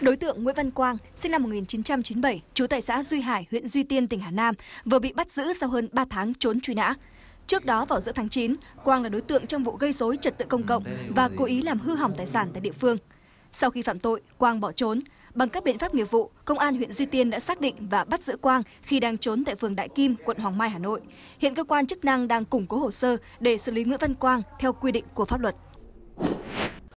Đối tượng Nguyễn Văn Quang, sinh năm 1997, trú tại xã Duy Hải, huyện Duy Tiên, tỉnh Hà Nam, vừa bị bắt giữ sau hơn 3 tháng trốn truy nã. Trước đó vào giữa tháng 9, Quang là đối tượng trong vụ gây rối trật tự công cộng và cố ý làm hư hỏng tài sản tại địa phương. Sau khi phạm tội, Quang bỏ trốn. Bằng các biện pháp nghiệp vụ, Công an huyện Duy Tiên đã xác định và bắt giữ Quang khi đang trốn tại phường Đại Kim, quận Hoàng Mai, Hà Nội. Hiện cơ quan chức năng đang củng cố hồ sơ để xử lý Nguyễn Văn Quang theo quy định của pháp luật.